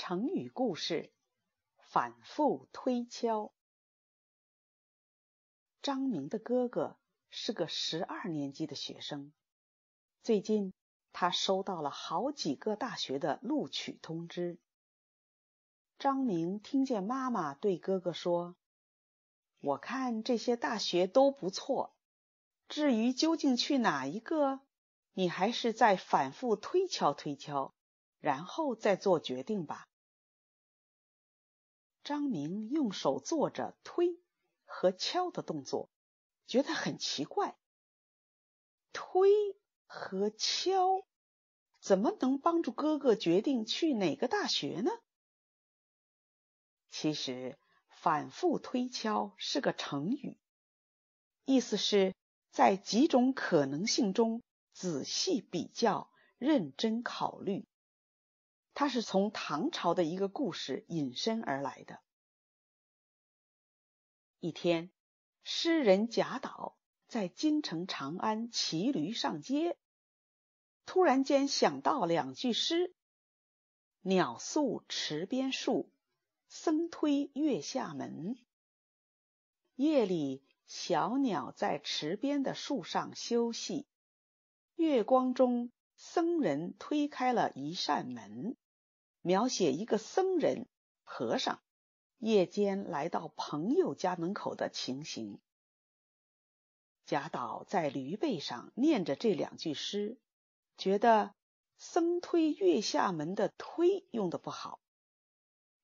成语故事：反复推敲。张明的哥哥是个十二年级的学生，最近他收到了好几个大学的录取通知。张明听见妈妈对哥哥说：“我看这些大学都不错，至于究竟去哪一个，你还是再反复推敲推敲。”然后再做决定吧。张明用手做着推和敲的动作，觉得很奇怪。推和敲怎么能帮助哥哥决定去哪个大学呢？其实，反复推敲是个成语，意思是在几种可能性中仔细比较、认真考虑。它是从唐朝的一个故事引申而来的。一天，诗人贾岛在京城长安骑驴上街，突然间想到两句诗：“鸟宿池边树，僧推月下门。”夜里，小鸟在池边的树上休息，月光中，僧人推开了一扇门。描写一个僧人和尚夜间来到朋友家门口的情形。贾岛在驴背上念着这两句诗，觉得“僧推月下门”的“推”用的不好。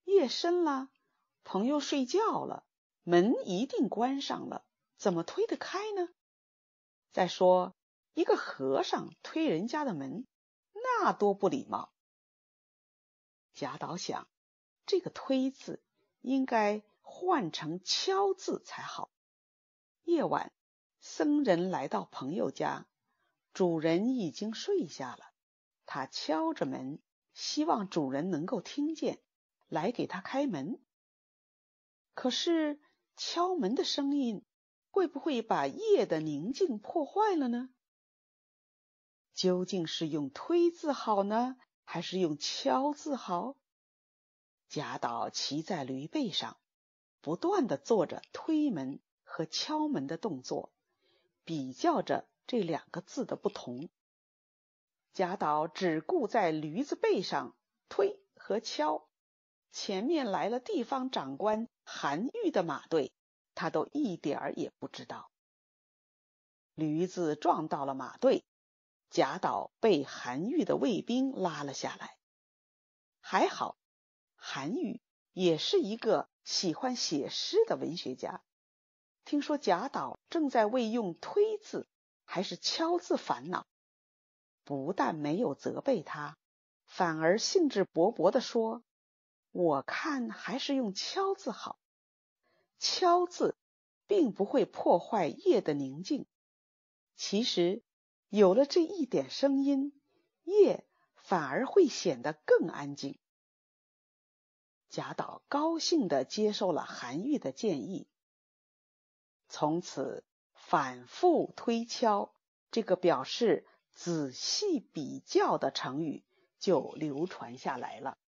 夜深了，朋友睡觉了，门一定关上了，怎么推得开呢？再说，一个和尚推人家的门，那多不礼貌。贾岛想，这个“推”字应该换成“敲”字才好。夜晚，僧人来到朋友家，主人已经睡下了，他敲着门，希望主人能够听见，来给他开门。可是，敲门的声音会不会把夜的宁静破坏了呢？究竟是用“推”字好呢？还是用“敲”字好。贾岛骑在驴背上，不断的做着推门和敲门的动作，比较着这两个字的不同。贾岛只顾在驴子背上推和敲，前面来了地方长官韩愈的马队，他都一点儿也不知道。驴子撞到了马队。贾岛被韩愈的卫兵拉了下来，还好，韩愈也是一个喜欢写诗的文学家，听说贾岛正在为用“推”字还是“敲”字烦恼，不但没有责备他，反而兴致勃勃地说：“我看还是用‘敲’字好，‘敲’字并不会破坏夜的宁静。其实。”有了这一点声音，夜反而会显得更安静。贾岛高兴的接受了韩愈的建议，从此反复推敲这个表示仔细比较的成语，就流传下来了。